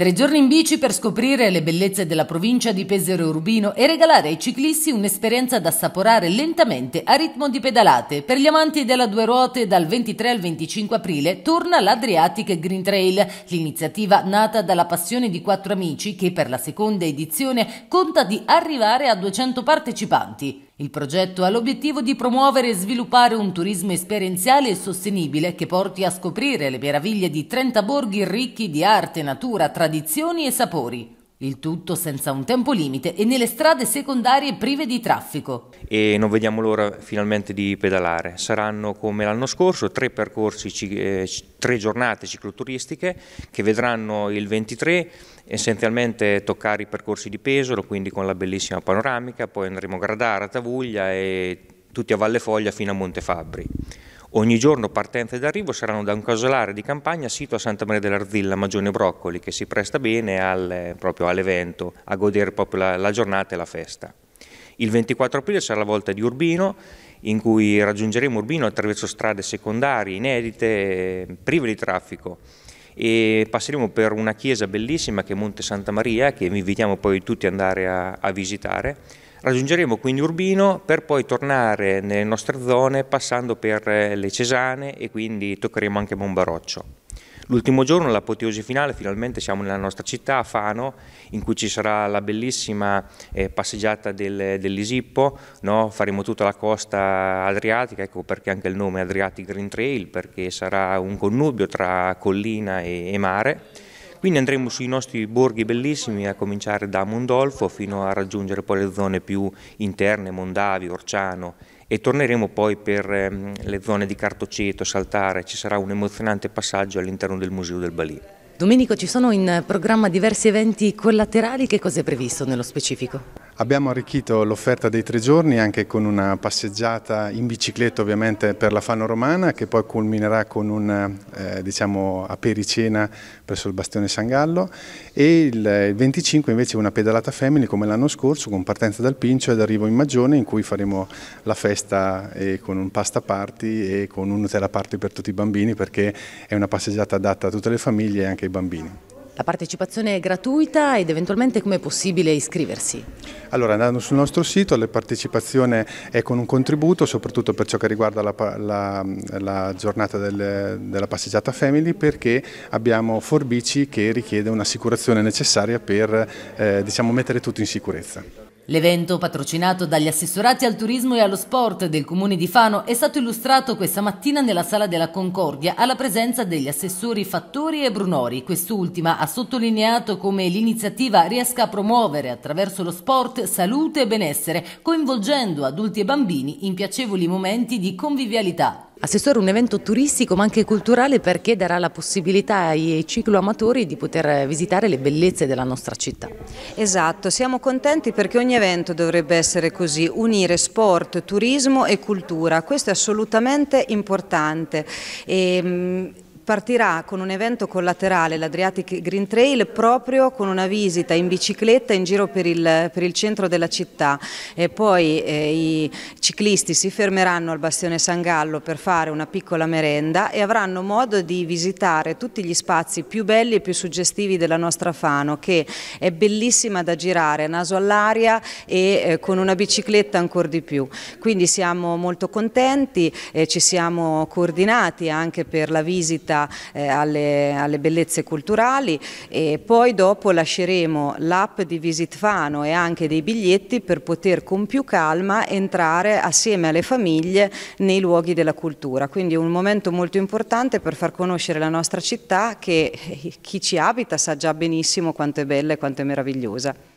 Tre giorni in bici per scoprire le bellezze della provincia di Pesero Urbino e regalare ai ciclisti un'esperienza da assaporare lentamente a ritmo di pedalate. Per gli amanti della due ruote dal 23 al 25 aprile torna l'Adriatic Green Trail, l'iniziativa nata dalla passione di quattro amici che per la seconda edizione conta di arrivare a 200 partecipanti. Il progetto ha l'obiettivo di promuovere e sviluppare un turismo esperienziale e sostenibile che porti a scoprire le meraviglie di 30 borghi ricchi di arte, natura, tradizioni e sapori. Il tutto senza un tempo limite e nelle strade secondarie prive di traffico. E non vediamo l'ora finalmente di pedalare. Saranno come l'anno scorso tre percorsi, eh, tre giornate cicloturistiche che vedranno il 23 essenzialmente toccare i percorsi di Pesaro, quindi con la bellissima panoramica, poi andremo a Gradara, Tavuglia e tutti a Valle Foglia fino a Montefabbri. Ogni giorno partenza ed arrivo saranno da un casolare di campagna sito a Santa Maria dell'Arzilla, Magione Broccoli, che si presta bene al, proprio all'evento, a godere proprio la, la giornata e la festa. Il 24 aprile sarà la volta di Urbino, in cui raggiungeremo Urbino attraverso strade secondarie, inedite, prive di traffico e passeremo per una chiesa bellissima che è Monte Santa Maria, che vi invitiamo poi tutti ad andare a, a visitare, Raggiungeremo quindi Urbino per poi tornare nelle nostre zone passando per eh, le Cesane e quindi toccheremo anche Monbaroccio. L'ultimo giorno, l'apoteosi finale, finalmente siamo nella nostra città, a Fano, in cui ci sarà la bellissima eh, passeggiata del, dell'Isippo, no? faremo tutta la costa adriatica, ecco perché anche il nome Adriatic Green Trail, perché sarà un connubio tra collina e, e mare quindi andremo sui nostri borghi bellissimi a cominciare da Mondolfo fino a raggiungere poi le zone più interne, Mondavi, Orciano e torneremo poi per ehm, le zone di Cartoceto, Saltare, ci sarà un emozionante passaggio all'interno del Museo del Balì. Domenico, ci sono in programma diversi eventi collaterali, che cosa è previsto nello specifico? Abbiamo arricchito l'offerta dei tre giorni anche con una passeggiata in bicicletta ovviamente per la Fano Romana che poi culminerà con un eh, diciamo, apericena presso il Bastione San Gallo e il, il 25 invece una pedalata family come l'anno scorso con partenza dal Pincio ed arrivo in Magione in cui faremo la festa con un pasta party e con un Nutella party per tutti i bambini perché è una passeggiata adatta a tutte le famiglie e anche ai bambini. La partecipazione è gratuita ed eventualmente come è possibile iscriversi? Allora, andando sul nostro sito, la partecipazione è con un contributo, soprattutto per ciò che riguarda la, la, la giornata del, della passeggiata Family, perché abbiamo Forbici che richiede un'assicurazione necessaria per eh, diciamo, mettere tutto in sicurezza. L'evento, patrocinato dagli assessorati al turismo e allo sport del comune di Fano, è stato illustrato questa mattina nella sala della Concordia alla presenza degli assessori Fattori e Brunori. Quest'ultima ha sottolineato come l'iniziativa riesca a promuovere attraverso lo sport salute e benessere, coinvolgendo adulti e bambini in piacevoli momenti di convivialità Assessore, un evento turistico ma anche culturale perché darà la possibilità ai cicloamatori di poter visitare le bellezze della nostra città. Esatto, siamo contenti perché ogni evento dovrebbe essere così, unire sport, turismo e cultura, questo è assolutamente importante. E, ehm, partirà con un evento collaterale, l'Adriatic Green Trail, proprio con una visita in bicicletta in giro per il, per il centro della città e poi eh, i ciclisti si fermeranno al Bastione San Gallo per fare una piccola merenda e avranno modo di visitare tutti gli spazi più belli e più suggestivi della nostra Fano che è bellissima da girare, naso all'aria e eh, con una bicicletta ancora di più. Quindi siamo molto contenti, eh, ci siamo coordinati anche per la visita attività eh, alle, alle, bellezze culturali e poi dopo lasceremo l'app di Visit Fano e anche dei biglietti per poter con più calma entrare assieme alle famiglie nei luoghi della cultura. Quindi un momento molto importante per far conoscere la nostra città che eh, chi ci abita sa già benissimo quanto è bella e quanto è meravigliosa.